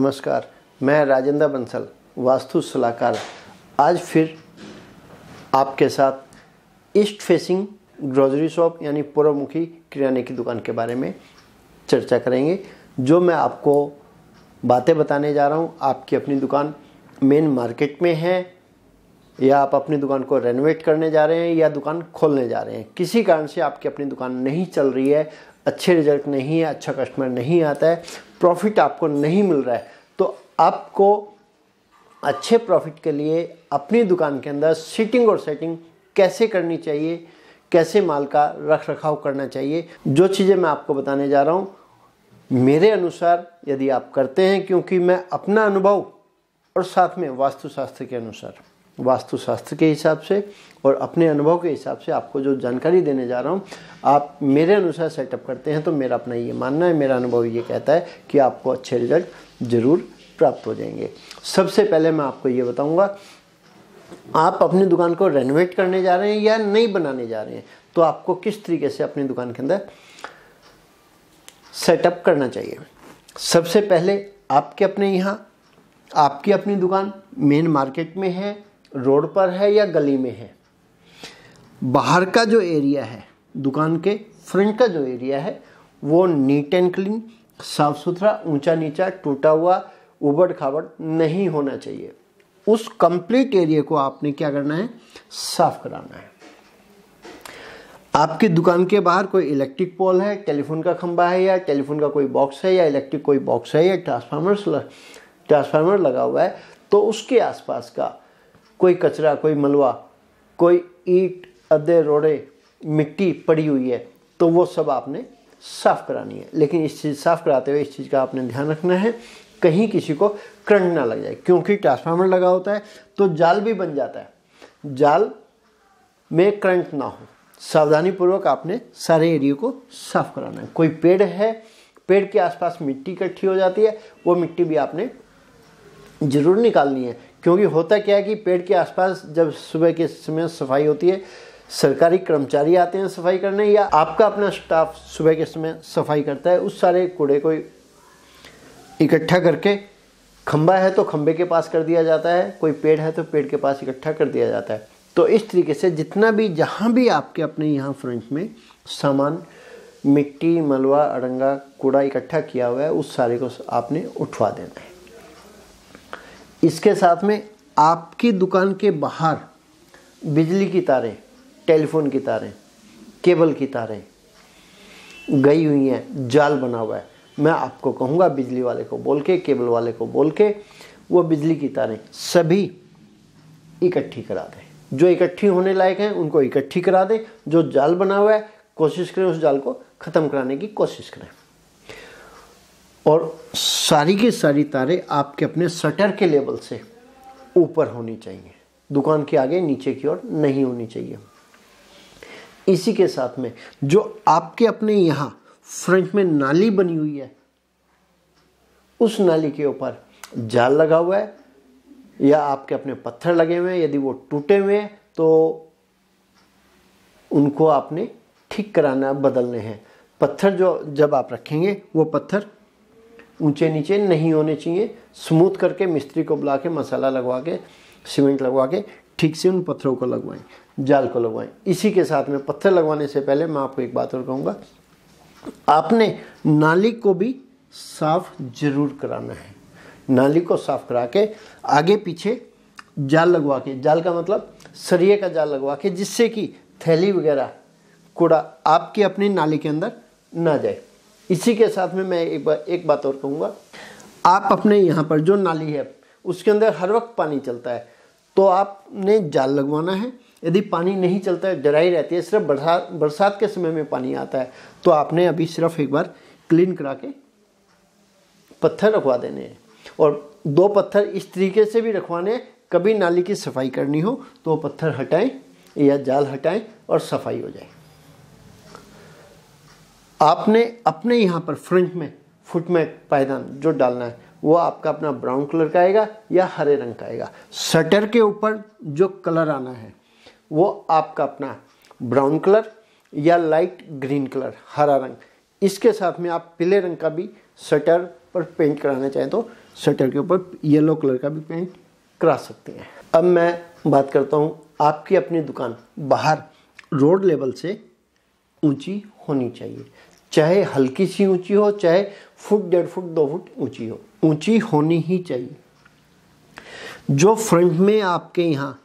नमस्कार मैं राजेंद्र बंसल वास्तु सलाहकार आज फिर आपके साथ ईस्ट फेसिंग ग्रोजरी शॉप यानी पूर्वमुखी किराने की दुकान के बारे में चर्चा करेंगे जो मैं आपको बातें बताने जा रहा हूँ आपकी अपनी दुकान मेन मार्केट में है या आप अपनी दुकान को रेनोवेट करने जा रहे हैं या दुकान खोलने जा रहे हैं किसी कारण से आपकी अपनी दुकान नहीं चल रही है अच्छे रिजल्ट नहीं है अच्छा कस्टमर नहीं आता है प्रॉफिट आपको नहीं मिल रहा है तो आपको अच्छे प्रॉफिट के लिए अपनी दुकान के अंदर सीटिंग और सेटिंग कैसे करनी चाहिए कैसे माल का रख रखाव करना चाहिए जो चीज़ें मैं आपको बताने जा रहा हूँ मेरे अनुसार यदि आप करते हैं क्योंकि मैं अपना अनुभव और साथ में वास्तुशास्त्र के अनुसार वास्तुशास्त्र के हिसाब से और अपने अनुभव के हिसाब से आपको जो जानकारी देने जा रहा हूँ आप मेरे अनुसार सेटअप करते हैं तो मेरा अपना ये मानना है मेरा अनुभव ये कहता है कि आपको अच्छे रिजल्ट ज़रूर प्राप्त हो जाएंगे सबसे पहले मैं आपको ये बताऊँगा आप अपनी दुकान को रेनोवेट करने जा रहे हैं या नहीं बनाने जा रहे हैं तो आपको किस तरीके से अपनी दुकान के अंदर सेटअप करना चाहिए सबसे पहले आपके अपने यहाँ आपकी अपनी दुकान मेन मार्केट में है रोड पर है या गली में है बाहर का जो एरिया है दुकान के फ्रंट का जो एरिया है वो नीट एंड क्लीन साफ सुथरा ऊंचा नीचा टूटा हुआ उबड़ खाबड़ नहीं होना चाहिए उस कंप्लीट एरिया को आपने क्या करना है साफ कराना है आपकी दुकान के बाहर कोई इलेक्ट्रिक पोल है टेलीफोन का खंबा है या टेलीफोन का कोई बॉक्स है या इलेक्ट्रिक कोई बॉक्स है या ट्रांसफार्मर ट्रांसफार्मर लगा हुआ है तो उसके आसपास का कोई कचरा कोई मलवा कोई ईट अधे रोड़े मिट्टी पड़ी हुई है तो वो सब आपने साफ़ करानी है लेकिन इस चीज़ साफ़ कराते हुए इस चीज़ का आपने ध्यान रखना है कहीं किसी को करंट ना लग जाए क्योंकि ट्रांसफार्मर लगा होता है तो जाल भी बन जाता है जाल में करंट ना हो सावधानी पूर्वक आपने सारे एरिए को साफ़ कराना है कोई पेड़ है पेड़ के आसपास मिट्टी इकट्ठी हो जाती है वो मिट्टी भी आपने ज़रूर निकालनी है क्योंकि होता क्या है कि पेड़ के आसपास जब सुबह के समय सफाई होती है सरकारी कर्मचारी आते हैं सफाई करने या आपका अपना स्टाफ सुबह के समय सफाई करता है उस सारे कूड़े को इकट्ठा करके खंबा है तो खंबे के पास कर दिया जाता है कोई पेड़ है तो पेड़ के पास इकट्ठा कर दिया जाता है तो इस तरीके से जितना भी जहाँ भी आपके अपने यहाँ फ्रंट में सामान मिट्टी मलवा अड़ंगा कूड़ा इकट्ठा किया हुआ है उस सारे को आपने उठवा देना है इसके साथ में आपकी दुकान के बाहर बिजली की तारें टेलीफोन की तारें केबल की तारें गई हुई हैं जाल बना हुआ है मैं आपको कहूँगा बिजली वाले को बोल के केबल वाले को बोल के वो बिजली की तारें सभी इकट्ठी करा दें जो इकट्ठी होने लायक हैं उनको इकट्ठी करा दें जो जाल बना हुआ है कोशिश करें उस जाल को ख़त्म कराने की कोशिश करें और सारी की सारी तारे आपके अपने शटर के लेवल से ऊपर होनी चाहिए दुकान के आगे नीचे की ओर नहीं होनी चाहिए इसी के साथ में जो आपके अपने यहाँ फ्रंट में नाली बनी हुई है उस नाली के ऊपर जाल लगा हुआ है या आपके अपने पत्थर लगे हुए हैं यदि वो टूटे हुए हैं तो उनको आपने ठीक कराना बदलने हैं पत्थर जो जब आप रखेंगे वो पत्थर ऊंचे नीचे नहीं होने चाहिए स्मूथ करके मिस्त्री को बुला के मसाला लगवा के सीमेंट लगवा के ठीक से उन पत्थरों को लगवाएं जाल को लगवाएं इसी के साथ में पत्थर लगवाने से पहले मैं आपको एक बात और कहूँगा आपने नाली को भी साफ जरूर कराना है नाली को साफ करा के आगे पीछे जाल लगवा के जाल का मतलब सरिये का जाल लगवा के जिससे कि थैली वगैरह कूड़ा आपकी अपनी नाली के अंदर ना जाए इसी के साथ में मैं एक बार एक बात और कहूँगा आप अपने यहाँ पर जो नाली है उसके अंदर हर वक्त पानी चलता है तो आपने जाल लगवाना है यदि पानी नहीं चलता है डराई रहती है सिर्फ बरसात बरसात के समय में पानी आता है तो आपने अभी सिर्फ एक बार क्लीन करा के पत्थर रखवा देने हैं और दो पत्थर इस तरीके से भी रखवाने हैं कभी नाली की सफाई करनी हो तो पत्थर हटाएं या जाल हटाएं और सफाई हो जाए आपने अपने यहाँ पर फ्रंट में फुट में पायदान जो डालना है वो आपका अपना ब्राउन कलर का आएगा या हरे रंग का आएगा शटर के ऊपर जो कलर आना है वो आपका अपना ब्राउन कलर या लाइट ग्रीन कलर हरा रंग इसके साथ में आप पीले रंग का भी शटर पर पेंट कराना चाहें तो शटर के ऊपर येलो कलर का भी पेंट करा सकते हैं अब मैं बात करता हूँ आपकी अपनी दुकान बाहर रोड लेवल से ऊंची होनी चाहिए चाहे हल्की सी ऊंची हो चाहे फुट डेढ़ फुट दो फुट ऊंची हो ऊंची होनी ही चाहिए जो फ्रंट में आपके यहाँ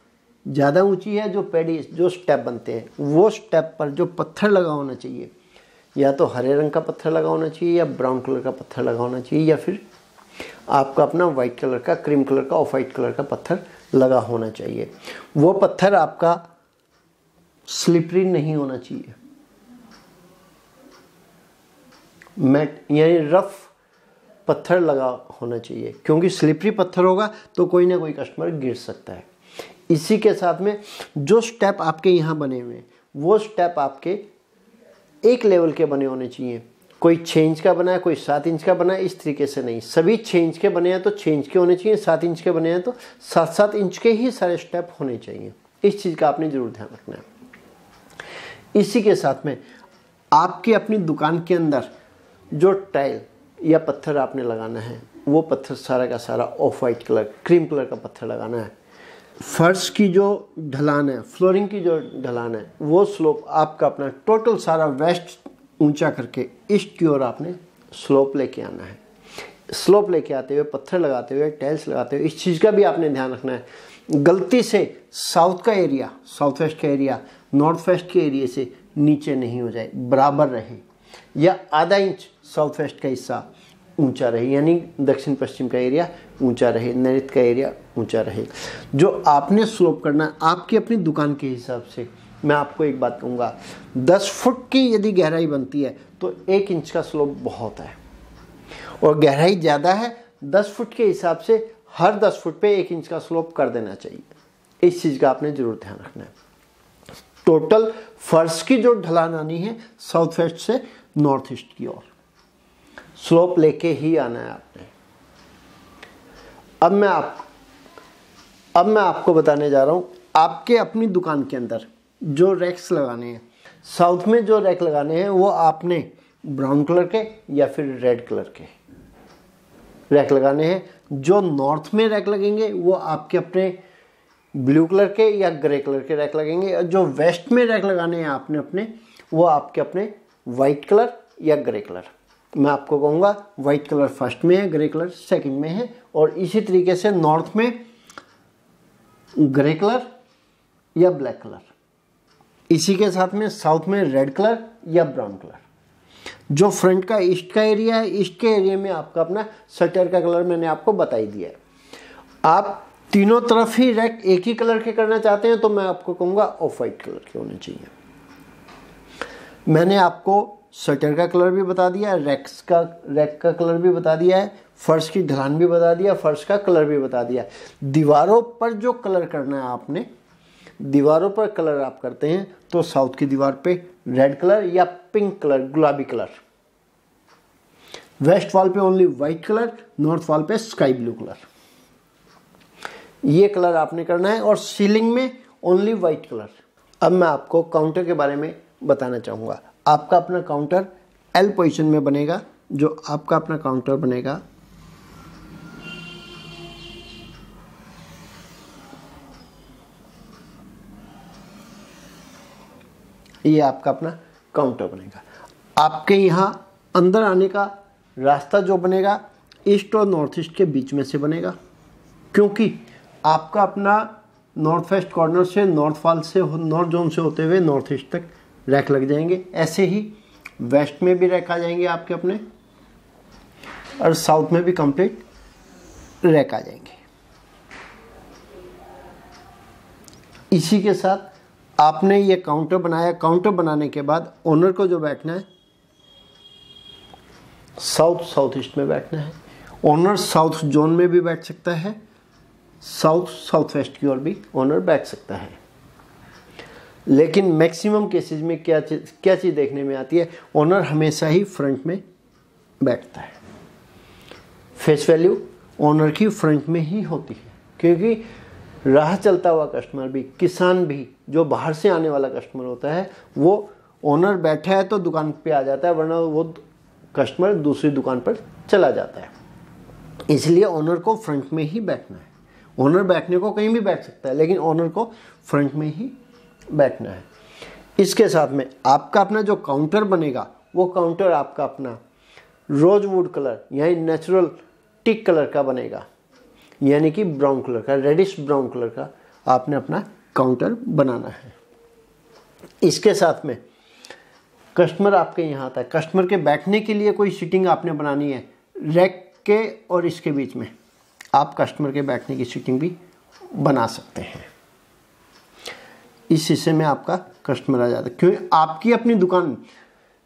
ज़्यादा ऊंची है जो पेडी जो स्टेप बनते हैं वो स्टेप पर जो पत्थर लगा होना चाहिए या तो हरे रंग का पत्थर लगा होना चाहिए या ब्राउन कलर का पत्थर लगा होना चाहिए या फिर आपका अपना वाइट कलर का क्रीम कलर का ऑफ वाइट कलर का पत्थर लगा होना चाहिए वो पत्थर आपका स्लिपरी नहीं होना चाहिए मैट यानी रफ़ पत्थर लगा होना चाहिए क्योंकि स्लिपरी पत्थर होगा तो कोई ना कोई कस्टमर गिर सकता है इसी के साथ में जो स्टेप आपके यहाँ बने हुए हैं वो स्टेप आपके एक लेवल के बने होने चाहिए कोई छः इंच का बना है कोई सात इंच का बना है इस तरीके से नहीं सभी छः इंच के बने हैं तो छः इंच के होने चाहिए सात इंच के बने हैं तो सात सात इंच के ही सारे स्टेप होने चाहिए इस चीज़ का आपने ज़रूर ध्यान रखना है इसी के साथ में आपकी अपनी दुकान के अंदर जो टाइल या पत्थर आपने लगाना है वो पत्थर सारा का सारा off white colour cream colour का पत्थर लगाना है फर्श की जो ढलान है फ्लोरिंग की जो ढलान है वो स्लोप आपका अपना टोटल सारा वेस्ट ऊंचा करके ईस्ट की ओर आपने स्लोप लेके आना है स्लोप लेके आते हुए पत्थर लगाते हुए टाइल्स लगाते हुए इस चीज़ का भी आपने ध्यान रखना है गलती से साउथ का एरिया साउथ वेस्ट का एरिया नॉर्थ वेस्ट के एरिए से नीचे नहीं हो जाए बराबर रहे या आधा इंच साउथ वेस्ट का हिस्सा ऊंचा रहे यानी दक्षिण पश्चिम का एरिया ऊंचा रहे नैत्य का एरिया ऊंचा रहे जो आपने स्लोप करना है आपकी अपनी दुकान के हिसाब से मैं आपको एक बात कहूँगा दस फुट की यदि गहराई बनती है तो एक इंच का स्लोप बहुत है और गहराई ज़्यादा है दस फुट के हिसाब से हर दस फुट पे एक इंच का स्लोप कर देना चाहिए इस चीज़ का आपने ज़रूर ध्यान रखना है टोटल फर्श की जो ढलान आनी है साउथ वेस्ट से नॉर्थ ईस्ट की ओर स्लोप लेके ही आना है आपने अब मैं आप अब मैं आपको बताने जा रहा हूं आपके अपनी दुकान के अंदर जो रैक्स लगाने हैं साउथ में जो रैक लगाने हैं वो आपने ब्राउन कलर के या फिर रेड कलर के रैक लगाने हैं जो नॉर्थ में रैक लगेंगे वो आपके अपने ब्लू कलर के या ग्रे कलर के रैक लगेंगे जो वेस्ट में रैक लगाने हैं आपने अपने वो आपके अपने वाइट कलर या ग्रे कलर मैं आपको कहूँगा वाइट कलर फर्स्ट में है ग्रे कलर सेकंड में है और इसी तरीके से नॉर्थ में ग्रे कलर या ब्लैक कलर इसी के साथ में साउथ में रेड कलर या ब्राउन कलर जो फ्रंट का ईस्ट का एरिया है ईस्ट के एरिया में आपका अपना शटर का कलर मैंने आपको बताई दिया है आप तीनों तरफ ही रैक एक ही कलर के करना चाहते हैं तो मैं आपको कहूंगा ऑफ वाइट कलर के होने चाहिए मैंने आपको स्वेटर का कलर भी बता दिया रैक्स का रैक का कलर भी बता दिया है फर्श की ढलान भी बता दिया फर्श का कलर भी बता दिया दीवारों पर जो कलर करना है आपने दीवारों पर कलर आप करते हैं तो साउथ की दीवार पे रेड कलर या पिंक कलर गुलाबी कलर वेस्ट वॉल पे only white colour north wall पे स्काई ब्लू कलर ये कलर आपने करना है और सीलिंग में ओनली वाइट कलर अब मैं आपको काउंटर के बारे में बताना चाहूँगा आपका अपना काउंटर एल पोजिशन में बनेगा जो आपका अपना काउंटर बनेगा ये आपका अपना काउंटर बनेगा आपके यहाँ अंदर आने का रास्ता जो बनेगा ईस्ट और नॉर्थ ईस्ट के बीच में से बनेगा क्योंकि आपका अपना नॉर्थ वेस्ट कॉर्नर से नॉर्थ फॉल से नॉर्थ जोन से होते हुए नॉर्थ ईस्ट तक रैक लग जाएंगे ऐसे ही वेस्ट में भी रैक आ जाएंगे आपके अपने और साउथ में भी कंप्लीट रैक आ जाएंगे इसी के साथ आपने ये काउंटर बनाया काउंटर बनाने के बाद ओनर को जो बैठना है साउथ साउथ ईस्ट में बैठना है ओनर साउथ जोन में भी बैठ सकता है साउथ साउथ वेस्ट की ओर भी ऑनर बैठ सकता है लेकिन मैक्सिमम केसेस में क्या चीज़ क्या चीज़ देखने में आती है ऑनर हमेशा ही फ्रंट में बैठता है फेस वैल्यू ऑनर की फ्रंट में ही होती है क्योंकि राह चलता हुआ कस्टमर भी किसान भी जो बाहर से आने वाला कस्टमर होता है वो ओनर बैठा है तो दुकान पे आ जाता है वरना वो कस्टमर दूसरी दुकान पर चला जाता है इसलिए ओनर को फ्रंट में ही बैठना है ऑनर बैठने को कहीं भी बैठ सकता है लेकिन ऑनर को फ्रंट में ही बैठना है इसके साथ में आपका अपना जो काउंटर बनेगा वो काउंटर आपका अपना रोजवुड कलर यानी नेचुरल टिक कलर का बनेगा यानी कि ब्राउन कलर का रेडिश ब्राउन कलर का आपने अपना काउंटर बनाना है इसके साथ में कस्टमर आपके यहाँ आता है कस्टमर के बैठने के लिए कोई सीटिंग आपने बनानी है रैक के और इसके बीच में आप कस्टमर के बैठने की सीटिंग भी बना सकते हैं इस हिस्से में आपका कस्टमर आ जाता है क्योंकि आपकी अपनी दुकान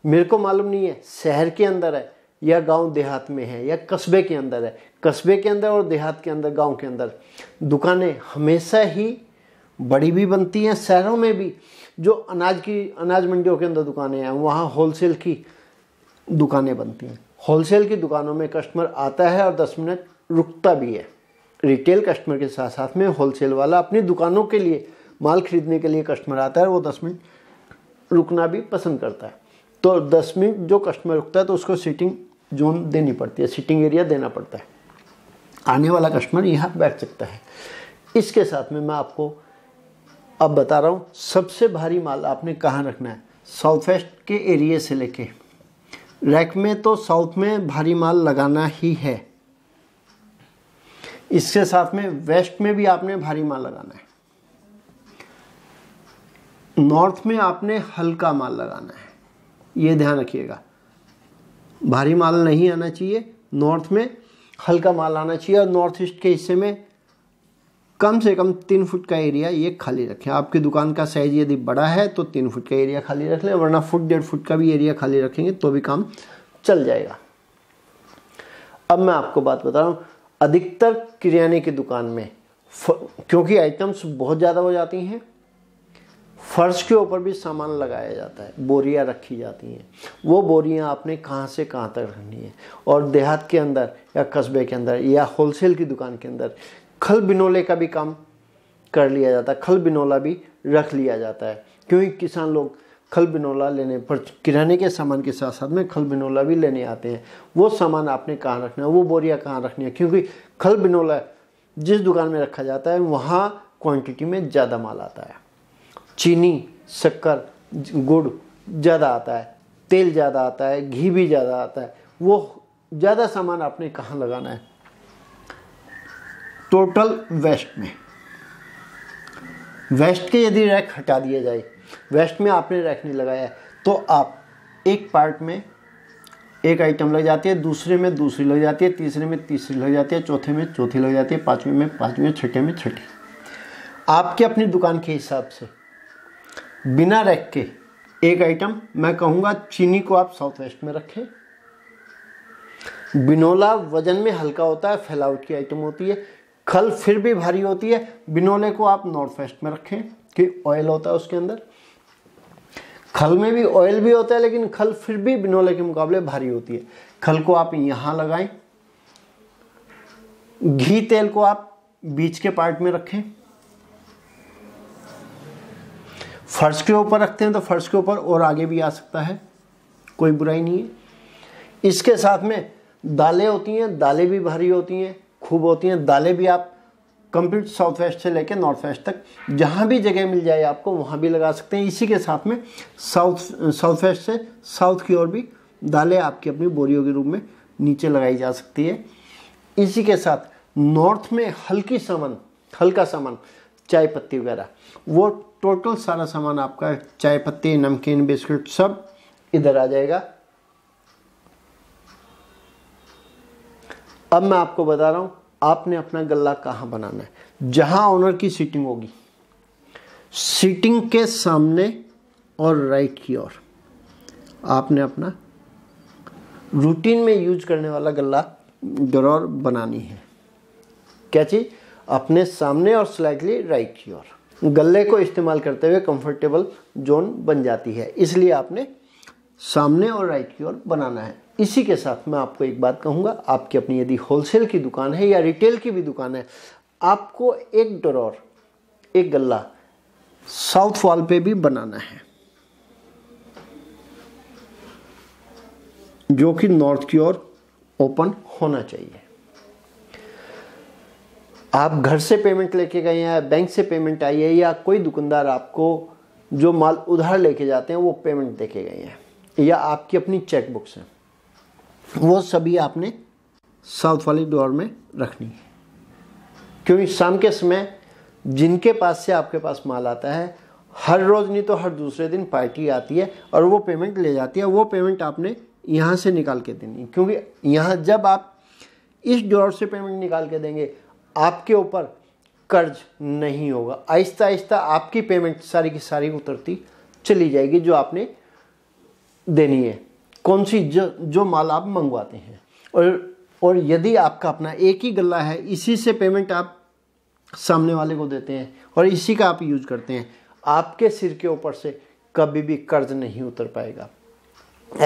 मेरे को मालूम नहीं है शहर के अंदर है या गांव देहात में है या कस्बे के अंदर है कस्बे के अंदर और देहात के अंदर गांव के अंदर दुकानें हमेशा ही बड़ी भी बनती हैं शहरों में भी जो अनाज की अनाज मंडियों के अंदर दुकानें हैं वहाँ होलसेल की दुकानें बनती हैं होलसेल की दुकानों में कस्टमर आता है और दस मिनट रुकता भी है रिटेल कस्टमर के साथ साथ में होलसेल वाला अपनी दुकानों के लिए माल खरीदने के लिए कस्टमर आता है वो दस मिनट रुकना भी पसंद करता है तो दस मिनट जो कस्टमर रुकता है तो उसको सीटिंग जोन देनी पड़ती है सीटिंग एरिया देना पड़ता है आने वाला कस्टमर यहाँ बैठ सकता है इसके साथ में मैं आपको अब बता रहा हूँ सबसे भारी माल आपने कहाँ रखना है साउथ वेस्ट के एरिए से लेके रैक में तो साउथ में भारी माल लगाना ही है इसके साथ में वेस्ट में भी आपने भारी माल लगाना है नॉर्थ में आपने हल्का माल लगाना है ये ध्यान रखिएगा भारी माल नहीं आना चाहिए नॉर्थ में हल्का माल आना चाहिए और नॉर्थ ईस्ट के हिस्से में कम से कम तीन फुट का एरिया ये खाली रखें आपकी दुकान का साइज़ यदि बड़ा है तो तीन फुट का एरिया खाली रख लें वरना फुट डेढ़ फुट का भी एरिया खाली रखेंगे तो भी काम चल जाएगा अब मैं आपको बात बता रहा हूँ अधिकतर किराने की दुकान में क्योंकि आइटम्स बहुत ज़्यादा हो जाती हैं फर्श के ऊपर भी सामान लगाया जाता है बोरियां रखी जाती हैं वो बोरियां आपने कहाँ से कहाँ तक रखनी है और देहात के अंदर या कस्बे के अंदर या होलसेल की दुकान के अंदर खल बिनोले का भी काम कर लिया जाता है खल बिनोला भी रख लिया जाता है क्योंकि किसान लोग खल बिनोला लेने पर किराने के सामान के साथ साथ में खल बिनोला भी लेने आते हैं वो सामान आपने कहाँ रखना है वो बोरियाँ कहाँ रखनी है क्योंकि खल बिनोला जिस दुकान में रखा जाता है वहाँ क्वांटिटी में ज़्यादा माल आता है चीनी शक्कर गुड़ ज़्यादा आता है तेल ज़्यादा आता है घी भी ज़्यादा आता है वो ज़्यादा सामान आपने कहाँ लगाना है टोटल वेस्ट में वेस्ट के यदि रैक हटा दिया जाए वेस्ट में आपने रखने लगाया है तो आप एक पार्ट में एक आइटम लग जाती है दूसरे में दूसरी लग जाती है तीसरे में तीसरी लग जाती है चौथे में चौथी लग जाती है पाँचवें में पाँचवें छठे में छठी आपके अपनी दुकान के हिसाब से बिना रख के एक आइटम मैं कहूँगा चीनी को आप साउथ वेस्ट में रखें बिनोला वजन में हल्का होता है फैलावट की आइटम होती है खल फिर भी भारी होती है बिनोले को आप नॉर्थ वेस्ट में रखें कि ऑयल होता है उसके अंदर खल में भी ऑयल भी होता है लेकिन खल फिर भी बिनोले के मुकाबले भारी होती है खल को आप यहां लगाएं घी तेल को आप बीच के पार्ट में रखें फर्श के ऊपर रखते हैं तो फर्श के ऊपर और आगे भी आ सकता है कोई बुराई नहीं है इसके साथ में दालें होती हैं दालें भी भारी होती हैं खूब होती हैं दालें भी आप कंप्लीट साउथ वेस्ट से लेकर नॉर्थ वेस्ट तक जहाँ भी जगह मिल जाए आपको वहाँ भी लगा सकते हैं इसी के साथ में साउथ साउथ वेस्ट से साउथ की ओर भी दालें आपकी अपनी बोरियों के रूप में नीचे लगाई जा सकती है इसी के साथ नॉर्थ में हल्की सामान हल्का सामान चाय पत्ती वगैरह वो टोटल सारा सामान आपका चाय पत्ती नमकीन बिस्कुट सब इधर आ जाएगा अब मैं आपको बता रहा हूँ आपने अपना गला कहाँ बनाना है जहाँ ऑनर की सीटिंग होगी सीटिंग के सामने और राइट की ओर आपने अपना रूटीन में यूज करने वाला गला ड्रॉर बनानी है क्या चीज़ अपने सामने और स्लाइटली राइट की ओर गले को इस्तेमाल करते हुए कंफर्टेबल जोन बन जाती है इसलिए आपने सामने और राइट की ओर बनाना है इसी के साथ मैं आपको एक बात कहूँगा आपकी अपनी यदि होलसेल की दुकान है या रिटेल की भी दुकान है आपको एक ड्रॉर एक गल्ला साउथ वॉल पे भी बनाना है जो कि नॉर्थ की ओर ओपन होना चाहिए आप घर से पेमेंट लेके गए हैं बैंक से पेमेंट आई है या कोई दुकानदार आपको जो माल उधार लेके जाते हैं वो पेमेंट देके गए हैं या आपकी अपनी चेक बुक्स हैं वो सभी आपने साउथ वाली डोर में रखनी है क्योंकि शाम के समय जिनके पास से आपके पास माल आता है हर रोज़ नहीं तो हर दूसरे दिन पार्टी आती है और वो पेमेंट ले जाती है वो पेमेंट आपने यहाँ से निकाल के देनी क्योंकि यहाँ जब आप इस डोर से पेमेंट निकाल के देंगे आपके ऊपर कर्ज नहीं होगा आहिस्ता आहिस्ता आपकी पेमेंट सारी की सारी उतरती चली जाएगी जो आपने देनी है कौन सी जो जो माल आप मंगवाते हैं और और यदि आपका अपना एक ही गला है इसी से पेमेंट आप सामने वाले को देते हैं और इसी का आप यूज करते हैं आपके सिर के ऊपर से कभी भी कर्ज नहीं उतर पाएगा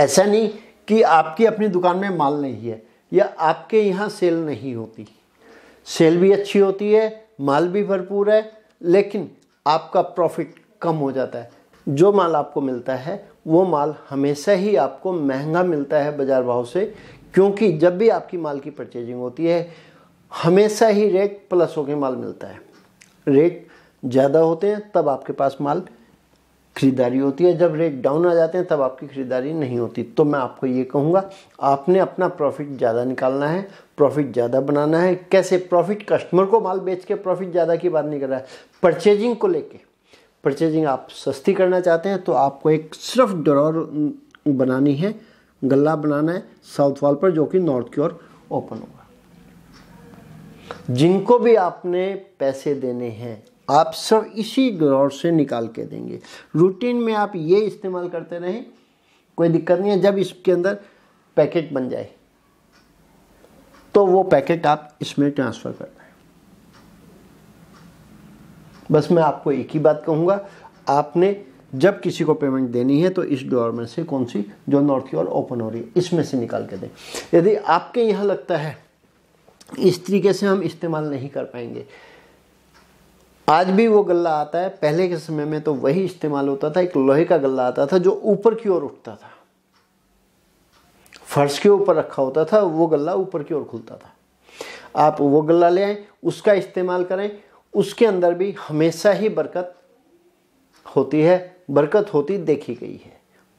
ऐसा नहीं कि आपकी अपनी दुकान में माल नहीं है या आपके यहाँ सेल नहीं होती सेल भी अच्छी होती है माल भी भरपूर है लेकिन आपका प्रॉफिट कम हो जाता है जो माल आपको मिलता है वो माल हमेशा ही आपको महंगा मिलता है बाज़ार भाव से क्योंकि जब भी आपकी माल की परचेजिंग होती है हमेशा ही रेट प्लस होकर माल मिलता है रेट ज़्यादा होते हैं तब आपके पास माल खरीदारी होती है जब रेट डाउन आ जाते हैं तब आपकी खरीदारी नहीं होती तो मैं आपको ये कहूँगा आपने अपना प्रॉफिट ज़्यादा निकालना है प्रॉफिट ज़्यादा बनाना है कैसे प्रॉफिट कस्टमर को माल बेच के प्रॉफिट ज़्यादा की बात नहीं कर रहा है परचेजिंग को लेके परचेजिंग आप सस्ती करना चाहते हैं तो आपको एक सिर्फ ड्रॉर बनानी है गला बनाना है साउथ वॉल पर जो कि नॉर्थ की ओर ओपन होगा जिनको भी आपने पैसे देने हैं आप सब इसी ड्रॉर से निकाल के देंगे रूटीन में आप ये इस्तेमाल करते रहें कोई दिक्कत नहीं है जब इसके अंदर पैकेट बन जाए तो वो पैकेट आप इसमें ट्रांसफ़र कर बस मैं आपको एक ही बात कहूँगा आपने जब किसी को पेमेंट देनी है तो इस डोर में से कौन सी जो नॉर्थ की ओर ओपन हो रही है इसमें से निकाल के दें यदि आपके यहाँ लगता है इस तरीके से हम इस्तेमाल नहीं कर पाएंगे आज भी वो गला आता है पहले के समय में तो वही इस्तेमाल होता था एक लोहे का गला आता था जो ऊपर की ओर उठता था फर्श के ऊपर रखा होता था वो गला ऊपर की ओर खुलता था आप वो गला ले आए उसका इस्तेमाल करें उसके अंदर भी हमेशा ही बरकत होती है बरकत होती देखी गई है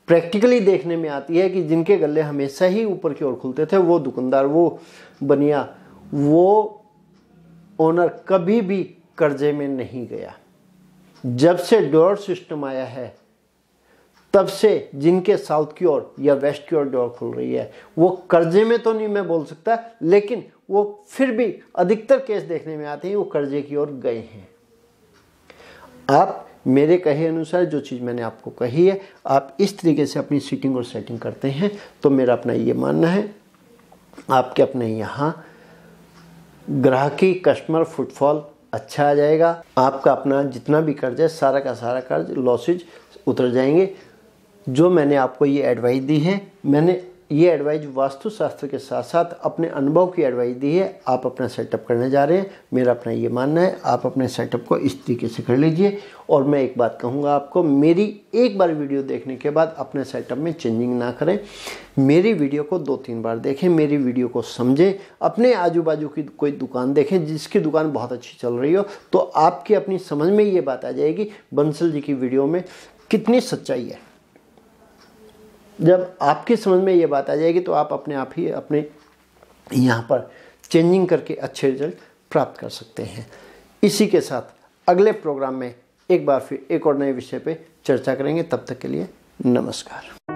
प्रैक्टिकली देखने में आती है कि जिनके गले हमेशा ही ऊपर की ओर खुलते थे वो दुकानदार वो बनिया वो ओनर कभी भी कर्जे में नहीं गया जब से डोर सिस्टम आया है तब से जिनके साउथ की ओर या वेस्ट की ओर डोर खुल रही है वो कर्जे में तो नहीं मैं बोल सकता लेकिन वो फिर भी अधिकतर केस देखने में आते हैं वो कर्जे की ओर गए हैं आप मेरे कहे अनुसार जो चीज़ मैंने आपको कही है आप इस तरीके से अपनी सीटिंग और सेटिंग करते हैं तो मेरा अपना ये मानना है आपके अपने यहाँ ग्राहकी कस्टमर फुटफॉल अच्छा आ जाएगा आपका अपना जितना भी कर्ज है सारा का सारा कर्ज लॉसेज उतर जाएंगे जो मैंने आपको ये एडवाइस दी है मैंने ये एडवाइज वास्तुशास्त्र के साथ साथ अपने अनुभव की एडवाइस दी है आप अपना सेटअप करने जा रहे हैं मेरा अपना ये मानना है आप अपने सेटअप को इस तरीके से कर लीजिए और मैं एक बात कहूँगा आपको मेरी एक बार वीडियो देखने के बाद अपने सेटअप में चेंजिंग ना करें मेरी वीडियो को दो तीन बार देखें मेरी वीडियो को समझें अपने आजू बाजू की कोई दुकान देखें जिसकी दुकान बहुत अच्छी चल रही हो तो आपकी अपनी समझ में ये बात आ जाएगी बंसल जी की वीडियो में कितनी सच्चाई है जब आपके समझ में ये बात आ जाएगी तो आप अपने आप ही अपने यहाँ पर चेंजिंग करके अच्छे रिजल्ट प्राप्त कर सकते हैं इसी के साथ अगले प्रोग्राम में एक बार फिर एक और नए विषय पे चर्चा करेंगे तब तक के लिए नमस्कार